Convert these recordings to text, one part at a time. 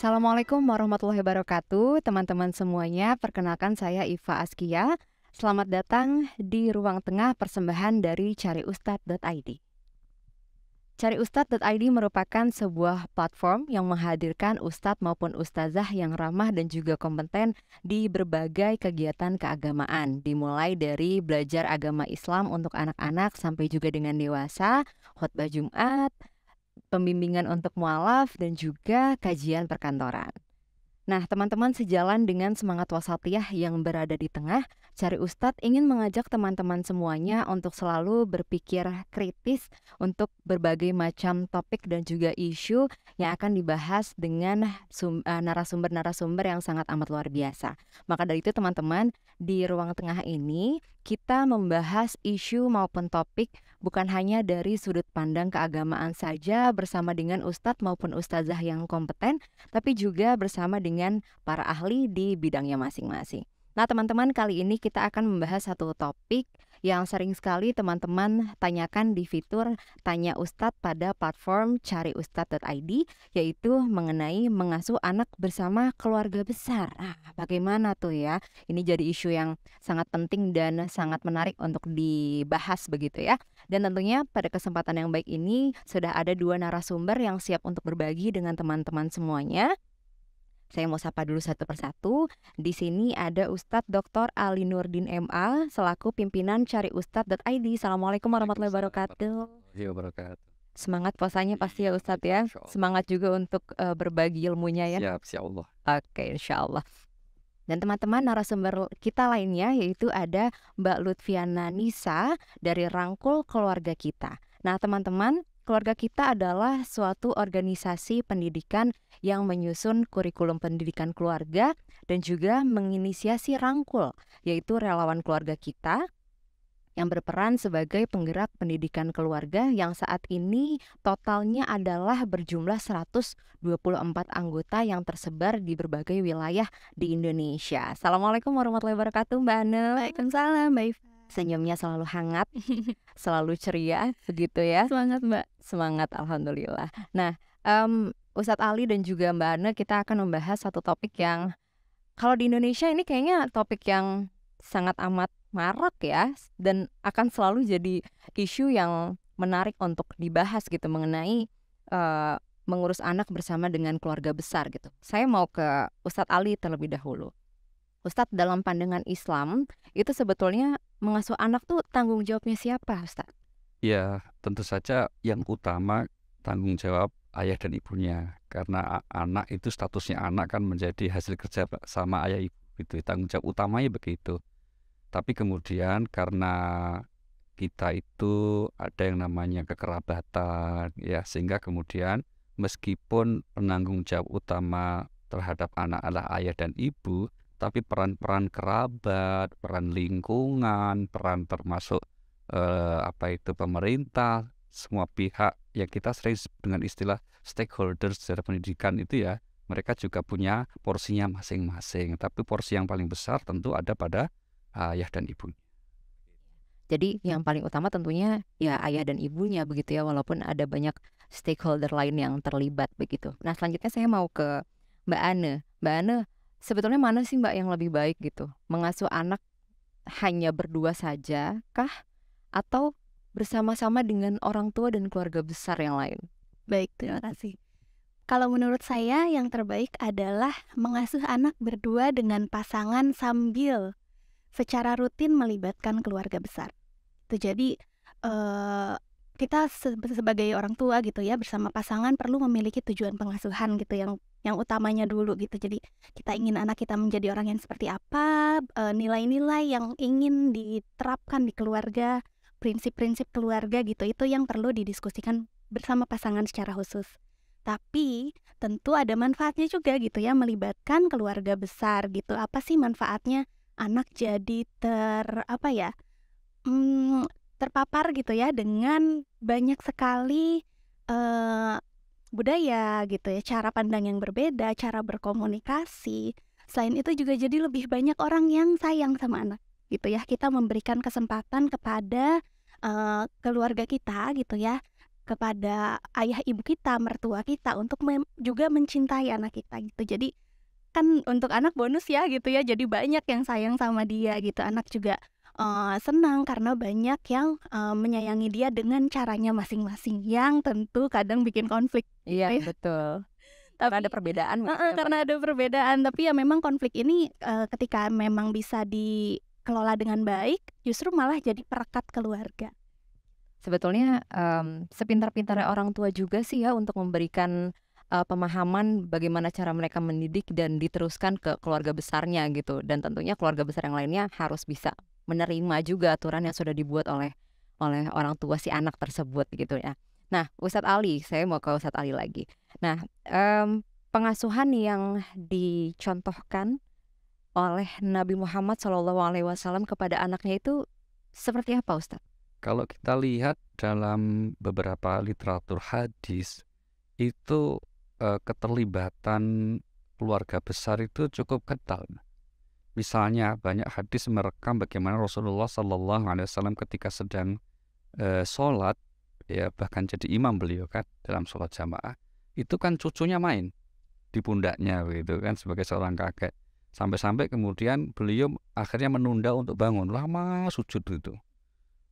Assalamualaikum warahmatullahi wabarakatuh, teman-teman semuanya. Perkenalkan saya Iva Askia. Selamat datang di ruang tengah persembahan dari cariustad.id. Cariustad.id merupakan sebuah platform yang menghadirkan ustadz maupun ustazah yang ramah dan juga kompeten di berbagai kegiatan keagamaan, dimulai dari belajar agama Islam untuk anak-anak sampai juga dengan dewasa, khutbah Jumat, pembimbingan untuk mualaf, dan juga kajian perkantoran. Nah, teman-teman sejalan dengan semangat wasatiyah yang berada di tengah, Cari Ustadz ingin mengajak teman-teman semuanya untuk selalu berpikir kritis untuk berbagai macam topik dan juga isu yang akan dibahas dengan eh, narasumber-narasumber yang sangat amat luar biasa. Maka dari itu teman-teman, di ruang tengah ini kita membahas isu maupun topik bukan hanya dari sudut pandang keagamaan saja bersama dengan ustadz maupun ustazah yang kompeten, tapi juga bersama dengan para ahli di bidangnya masing-masing. Nah, teman-teman, kali ini kita akan membahas satu topik yang sering sekali teman-teman tanyakan di fitur Tanya Ustadz pada platform cariustadz.id yaitu mengenai mengasuh anak bersama keluarga besar. Ah, bagaimana tuh ya? Ini jadi isu yang sangat penting dan sangat menarik untuk dibahas begitu ya. Dan tentunya pada kesempatan yang baik ini sudah ada dua narasumber yang siap untuk berbagi dengan teman-teman semuanya. Saya mau sapa dulu satu persatu. Di sini ada Ustadz Dr. Ali Nurdin MA selaku pimpinan Cari Ustadz.id. Assalamualaikum warahmatullahi wabarakatuh. wabarakatuh. Semangat puasanya pasti ya Ustadz ya. Semangat juga untuk uh, berbagi ilmunya ya. Siap, insya Allah. Oke, insya Allah dan teman-teman narasumber kita lainnya yaitu ada Mbak Lutfiana Nisa dari Rangkul Keluarga Kita. Nah, teman-teman, keluarga kita adalah suatu organisasi pendidikan yang menyusun kurikulum pendidikan keluarga dan juga menginisiasi rangkul, yaitu relawan keluarga kita yang berperan sebagai penggerak pendidikan keluarga yang saat ini totalnya adalah berjumlah 124 anggota yang tersebar di berbagai wilayah di Indonesia. Assalamualaikum warahmatullahi wabarakatuh Mbak Anel. Waalaikumsalam Mbak Iva senyumnya selalu hangat, selalu ceria, begitu ya. Semangat Mbak. Semangat, alhamdulillah. Nah, um, Ustadz Ali dan juga Mbak Anne kita akan membahas satu topik yang kalau di Indonesia ini kayaknya topik yang sangat amat marak ya dan akan selalu jadi isu yang menarik untuk dibahas gitu mengenai uh, mengurus anak bersama dengan keluarga besar gitu. Saya mau ke Ustadz Ali terlebih dahulu. Ustadz dalam pandangan Islam itu sebetulnya mengasuh anak tuh tanggung jawabnya siapa Ustadz? Ya tentu saja yang utama tanggung jawab ayah dan ibunya karena anak itu statusnya anak kan menjadi hasil kerja sama ayah ibu itu tanggung jawab utamanya begitu tapi kemudian karena kita itu ada yang namanya kekerabatan ya sehingga kemudian meskipun penanggung jawab utama terhadap anak adalah ayah dan ibu tapi peran-peran kerabat, peran lingkungan, peran termasuk eh, apa itu pemerintah, semua pihak ya kita sering dengan istilah stakeholders secara pendidikan itu ya mereka juga punya porsinya masing-masing tapi porsi yang paling besar tentu ada pada ayah dan ibu. Jadi yang paling utama tentunya ya ayah dan ibunya begitu ya walaupun ada banyak stakeholder lain yang terlibat begitu. Nah selanjutnya saya mau ke Mbak Ane. Mbak Ane sebetulnya mana sih Mbak yang lebih baik gitu? Mengasuh anak hanya berdua saja kah? Atau bersama-sama dengan orang tua dan keluarga besar yang lain? Baik, terima kasih. Kalau menurut saya yang terbaik adalah mengasuh anak berdua dengan pasangan sambil secara rutin melibatkan keluarga besar. Itu jadi uh, kita se sebagai orang tua gitu ya bersama pasangan perlu memiliki tujuan pengasuhan gitu yang yang utamanya dulu gitu. Jadi kita ingin anak kita menjadi orang yang seperti apa, e, nilai-nilai yang ingin diterapkan di keluarga, prinsip-prinsip keluarga gitu. Itu yang perlu didiskusikan bersama pasangan secara khusus. Tapi tentu ada manfaatnya juga gitu ya melibatkan keluarga besar gitu. Apa sih manfaatnya? anak jadi ter apa ya hmm, terpapar gitu ya dengan banyak sekali uh, budaya gitu ya cara pandang yang berbeda cara berkomunikasi selain itu juga jadi lebih banyak orang yang sayang sama anak gitu ya kita memberikan kesempatan kepada uh, keluarga kita gitu ya kepada ayah ibu kita mertua kita untuk mem juga mencintai anak kita gitu jadi kan untuk anak bonus ya gitu ya jadi banyak yang sayang sama dia gitu anak juga uh, senang karena banyak yang uh, menyayangi dia dengan caranya masing-masing yang tentu kadang bikin konflik iya gitu ya. betul tapi, karena ada perbedaan uh, uh, karena ada perbedaan tapi ya memang konflik ini uh, ketika memang bisa dikelola dengan baik justru malah jadi perekat keluarga sebetulnya um, sepintar-pintarnya orang tua juga sih ya untuk memberikan uh, pemahaman bagaimana cara mereka mendidik dan diteruskan ke keluarga besarnya gitu dan tentunya keluarga besar yang lainnya harus bisa menerima juga aturan yang sudah dibuat oleh oleh orang tua si anak tersebut gitu ya nah Ustadz Ali saya mau ke Ustadz Ali lagi nah um, pengasuhan yang dicontohkan oleh Nabi Muhammad SAW kepada anaknya itu seperti apa Ustadz? Kalau kita lihat dalam beberapa literatur hadis itu Eh, keterlibatan keluarga besar itu cukup kental. Misalnya banyak hadis merekam bagaimana Rasulullah Shallallahu Alaihi Wasallam ketika sedang eh, sholat, ya bahkan jadi imam beliau kan dalam sholat jamaah, itu kan cucunya main di pundaknya gitu kan sebagai seorang kakek. Sampai-sampai kemudian beliau akhirnya menunda untuk bangun lama sujud itu.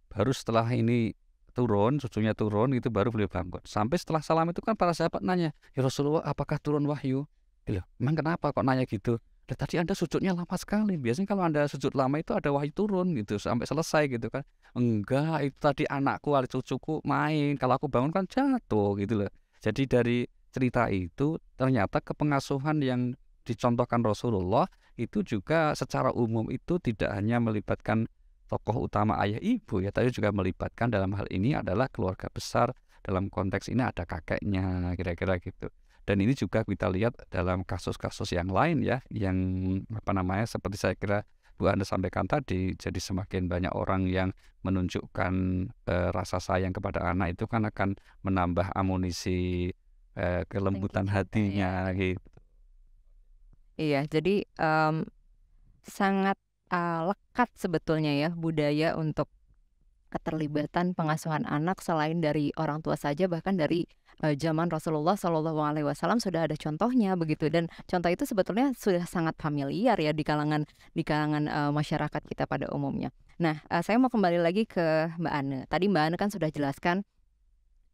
Baru setelah ini turun, cucunya turun itu baru beliau bangun. Sampai setelah salam itu kan para sahabat nanya, "Ya Rasulullah, apakah turun wahyu?" Loh, emang kenapa kok nanya gitu? tadi Anda sujudnya lama sekali. Biasanya kalau Anda sujud lama itu ada wahyu turun gitu sampai selesai gitu kan. Enggak, itu tadi anakku, alis cucuku main. Kalau aku bangun kan jatuh gitu loh. Jadi dari cerita itu ternyata kepengasuhan yang dicontohkan Rasulullah itu juga secara umum itu tidak hanya melibatkan tokoh utama ayah ibu ya tapi juga melibatkan dalam hal ini adalah keluarga besar dalam konteks ini ada kakeknya kira-kira gitu dan ini juga kita lihat dalam kasus-kasus yang lain ya yang apa namanya seperti saya kira Bu Anda sampaikan tadi, jadi semakin banyak orang yang menunjukkan e, rasa sayang kepada anak itu kan akan menambah amunisi e, kelembutan ya, ya. hatinya gitu. Iya, jadi um, sangat uh, lekat sebetulnya ya budaya untuk keterlibatan pengasuhan anak selain dari orang tua saja bahkan dari uh, zaman Rasulullah Shallallahu Alaihi Wasallam sudah ada contohnya begitu dan contoh itu sebetulnya sudah sangat familiar ya di kalangan di kalangan uh, masyarakat kita pada umumnya. Nah uh, saya mau kembali lagi ke Mbak Ane. Tadi Mbak Ane kan sudah jelaskan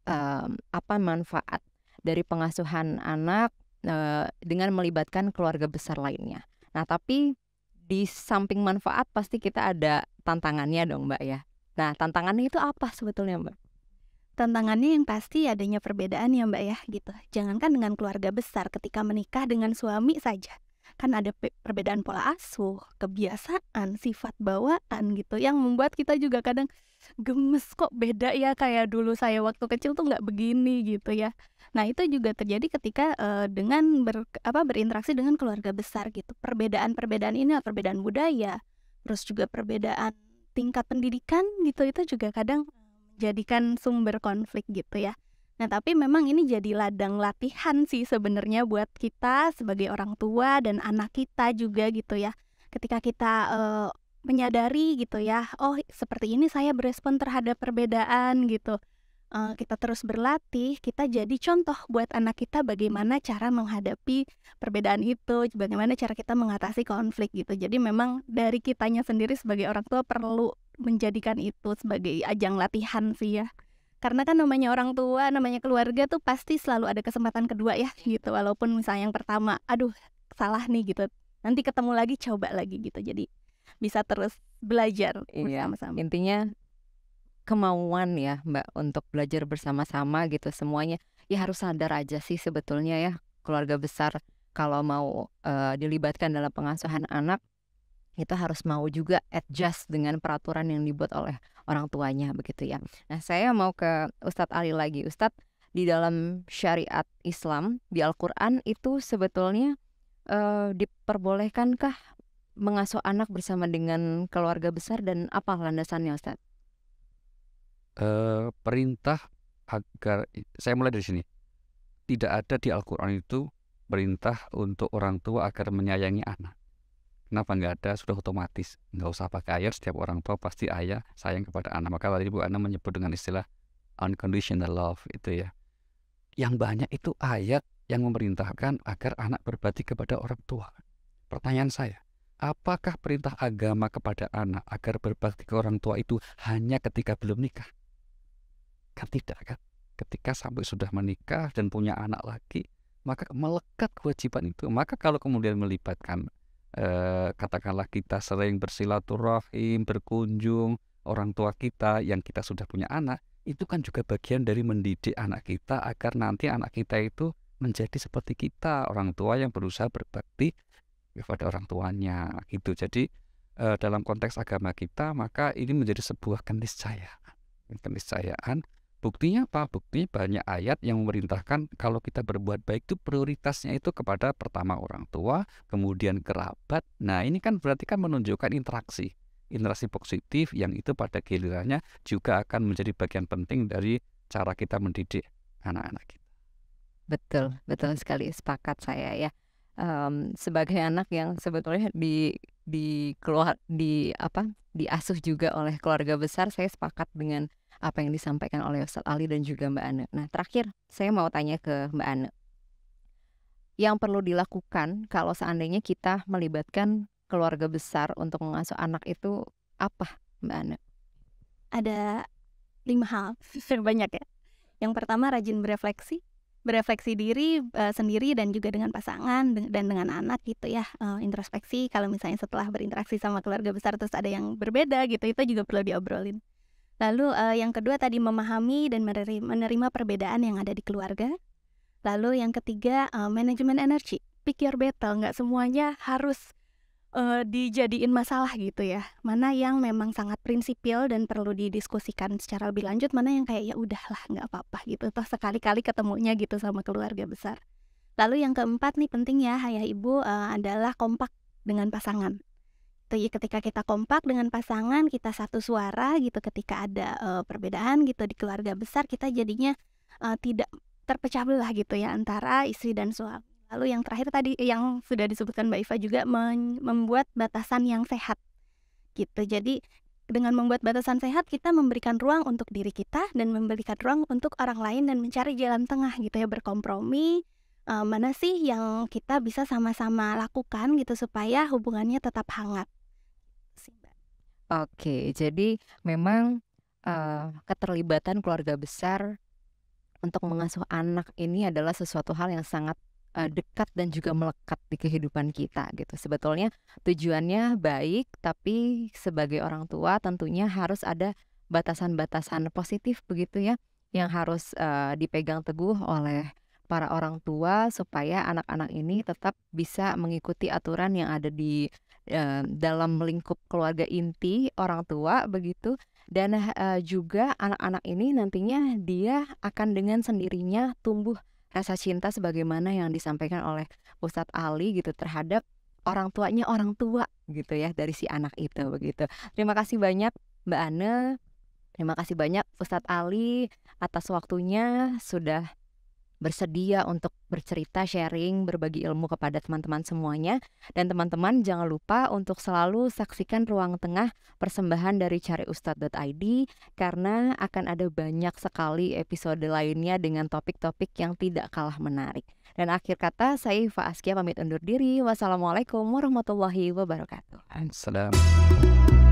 um, apa manfaat dari pengasuhan anak uh, dengan melibatkan keluarga besar lainnya. Nah tapi di samping manfaat pasti kita ada tantangannya dong Mbak ya. Nah tantangannya itu apa sebetulnya Mbak? Tantangannya yang pasti adanya perbedaan ya Mbak ya gitu. Jangankan dengan keluarga besar ketika menikah dengan suami saja kan ada perbedaan pola asuh, kebiasaan, sifat bawaan gitu yang membuat kita juga kadang gemes kok beda ya kayak dulu saya waktu kecil tuh nggak begini gitu ya. Nah itu juga terjadi ketika uh, dengan ber, apa berinteraksi dengan keluarga besar gitu. Perbedaan-perbedaan ini perbedaan budaya, terus juga perbedaan tingkat pendidikan gitu itu juga kadang jadikan sumber konflik gitu ya. Nah, tapi memang ini jadi ladang latihan sih sebenarnya buat kita sebagai orang tua dan anak kita juga gitu ya. Ketika kita uh, menyadari gitu ya, oh seperti ini saya berespon terhadap perbedaan gitu. Uh, kita terus berlatih, kita jadi contoh buat anak kita bagaimana cara menghadapi perbedaan itu, bagaimana cara kita mengatasi konflik gitu. Jadi memang dari kitanya sendiri sebagai orang tua perlu menjadikan itu sebagai ajang latihan sih ya karena kan namanya orang tua namanya keluarga tuh pasti selalu ada kesempatan kedua ya gitu walaupun misalnya yang pertama aduh salah nih gitu nanti ketemu lagi coba lagi gitu jadi bisa terus belajar iya, bersama-sama intinya kemauan ya mbak untuk belajar bersama-sama gitu semuanya ya harus sadar aja sih sebetulnya ya keluarga besar kalau mau uh, dilibatkan dalam pengasuhan anak itu harus mau juga adjust dengan peraturan yang dibuat oleh orang tuanya begitu ya. Nah, saya mau ke Ustadz Ali lagi. Ustadz di dalam syariat Islam di Al-Qur'an itu sebetulnya uh, diperbolehkankah mengasuh anak bersama dengan keluarga besar dan apa landasannya Ustadz? Uh, perintah agar saya mulai dari sini. Tidak ada di Al-Qur'an itu perintah untuk orang tua agar menyayangi anak. Kenapa nggak ada? Sudah otomatis. Nggak usah pakai ayat, setiap orang tua pasti ayah sayang kepada anak. Maka tadi Bu Ana menyebut dengan istilah unconditional love itu ya. Yang banyak itu ayat yang memerintahkan agar anak berbakti kepada orang tua. Pertanyaan saya, apakah perintah agama kepada anak agar berbakti ke orang tua itu hanya ketika belum nikah? Kan tidak kan? Ketika sampai sudah menikah dan punya anak lagi, maka melekat kewajiban itu. Maka kalau kemudian melibatkan Eh, katakanlah kita sering bersilaturahim, berkunjung orang tua kita yang kita sudah punya anak, itu kan juga bagian dari mendidik anak kita agar nanti anak kita itu menjadi seperti kita, orang tua yang berusaha berbakti kepada orang tuanya gitu. Jadi eh, dalam konteks agama kita, maka ini menjadi sebuah keniscayaan. Keniscayaan Buktinya apa? Buktinya banyak ayat yang memerintahkan kalau kita berbuat baik itu prioritasnya itu kepada pertama orang tua, kemudian kerabat. Nah ini kan berarti kan menunjukkan interaksi. Interaksi positif yang itu pada gilirannya juga akan menjadi bagian penting dari cara kita mendidik anak-anak kita. Betul, betul sekali sepakat saya ya. Um, sebagai anak yang sebetulnya di di keluar di apa diasuh juga oleh keluarga besar, saya sepakat dengan apa yang disampaikan oleh Ustadz Ali dan juga Mbak Anne. Nah terakhir saya mau tanya ke Mbak Anne Yang perlu dilakukan kalau seandainya kita melibatkan keluarga besar untuk mengasuh anak itu apa Mbak Anne? Ada lima hal, banyak ya. Yang pertama rajin berefleksi, berefleksi diri uh, sendiri dan juga dengan pasangan dan dengan anak gitu ya uh, introspeksi kalau misalnya setelah berinteraksi sama keluarga besar terus ada yang berbeda gitu itu juga perlu diobrolin Lalu uh, yang kedua tadi memahami dan menerima perbedaan yang ada di keluarga. Lalu yang ketiga uh, manajemen energi. Pikir battle, nggak semuanya harus uh, dijadiin masalah gitu ya. Mana yang memang sangat prinsipil dan perlu didiskusikan secara lebih lanjut, mana yang kayak ya udahlah nggak apa-apa gitu. Toh sekali-kali ketemunya gitu sama keluarga besar. Lalu yang keempat nih penting ya ayah ibu uh, adalah kompak dengan pasangan Gitu ya, ketika kita kompak dengan pasangan kita satu suara gitu ketika ada uh, perbedaan gitu di keluarga besar kita jadinya uh, tidak terpecah belah gitu ya antara istri dan suami lalu yang terakhir tadi yang sudah disebutkan Mbak Iva juga membuat batasan yang sehat gitu jadi dengan membuat batasan sehat kita memberikan ruang untuk diri kita dan memberikan ruang untuk orang lain dan mencari jalan tengah gitu ya berkompromi mana sih yang kita bisa sama-sama lakukan gitu supaya hubungannya tetap hangat Oke, jadi memang, uh, keterlibatan keluarga besar untuk mengasuh anak ini adalah sesuatu hal yang sangat, uh, dekat dan juga melekat di kehidupan kita gitu. Sebetulnya tujuannya baik, tapi sebagai orang tua tentunya harus ada batasan-batasan positif begitu ya, yang harus, uh, dipegang teguh oleh para orang tua supaya anak-anak ini tetap bisa mengikuti aturan yang ada di uh, dalam lingkup keluarga inti orang tua begitu dan uh, juga anak-anak ini nantinya dia akan dengan sendirinya tumbuh rasa cinta sebagaimana yang disampaikan oleh Ustadz Ali gitu terhadap orang tuanya orang tua gitu ya dari si anak itu begitu. Terima kasih banyak Mbak Ana Terima kasih banyak Ustadz Ali atas waktunya sudah bersedia untuk bercerita, sharing, berbagi ilmu kepada teman-teman semuanya. Dan teman-teman jangan lupa untuk selalu saksikan Ruang Tengah persembahan dari cariustad.id karena akan ada banyak sekali episode lainnya dengan topik-topik yang tidak kalah menarik. Dan akhir kata, saya Iva Askia pamit undur diri. Wassalamualaikum warahmatullahi wabarakatuh. Assalamualaikum.